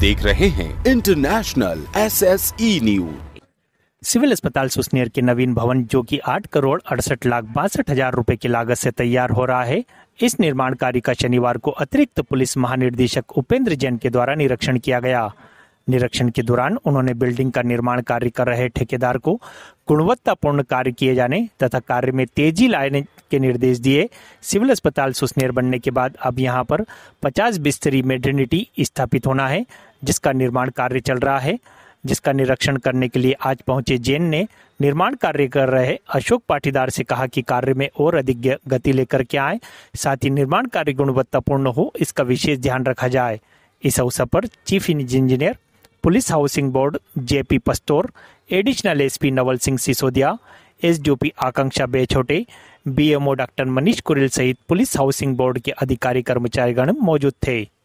देख रहे हैं international S S E news civil अस्पताल सुसनेर के नवीन भवन जो कि 8 करोड़ अड़सठ लाख बासठ हजार रूपए की लागत से तैयार हो रहा है इस निर्माण कार्य का शनिवार को अतिरिक्त पुलिस महानिदेशक उपेंद्र जैन के द्वारा निरीक्षण किया गया निरीक्षण के दौरान उन्होंने बिल्डिंग का निर्माण कार्य कर रहे ठेकेदार को गुणवत्तापूर्ण कार्य किए जाने तथा कार्य में तेजी लाने के निर्देश दिए सिविल अस्पताल सुसनेर बनने के बाद अब यहाँ पर 50 बिस्तरी मेटर्निटी स्थापित होना है जिसका निर्माण कार्य चल रहा है जिसका निरीक्षण करने के लिए आज पहुंचे जैन ने निर्माण कार्य कर रहे अशोक पाटीदार से कहा कि कार्य में और अधिक गति लेकर के आए साथ ही निर्माण कार्य गुणवत्तापूर्ण हो इसका विशेष ध्यान रखा जाए इस अवसर पर chief engineer police housing board JP Pastor additional SP Naval Singh Sisodia SDOP Akanksha Bechhote BMO doctor Manish Kuril सहित पुलिस हाउसिंग बोर्ड के अधिकारी कर्मचारीगण मौजूद थे